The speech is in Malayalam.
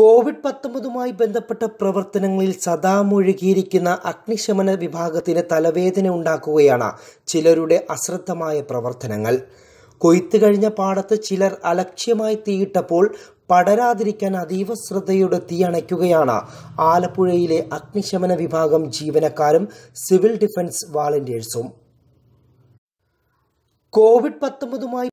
കോവിഡ് പത്തൊമ്പതുമായി ബന്ധപ്പെട്ട പ്രവർത്തനങ്ങളിൽ സദാ മുഴുകിയിരിക്കുന്ന അഗ്നിശമന വിഭാഗത്തിന് തലവേദന ഉണ്ടാക്കുകയാണ് ചിലരുടെ അശ്രദ്ധമായ പ്രവർത്തനങ്ങൾ കൊയ്ത്ത് കഴിഞ്ഞ പാടത്ത് ചിലർ അലക്ഷ്യമായി തീയിട്ടപ്പോൾ പടരാതിരിക്കാൻ അതീവ ശ്രദ്ധയോടെ തീയണയ്ക്കുകയാണ് ആലപ്പുഴയിലെ അഗ്നിശമന വിഭാഗം ജീവനക്കാരും സിവിൽ ഡിഫൻസ് വാളണ്ടിയേഴ്സും കോവിഡ് പത്തൊമ്പതുമായി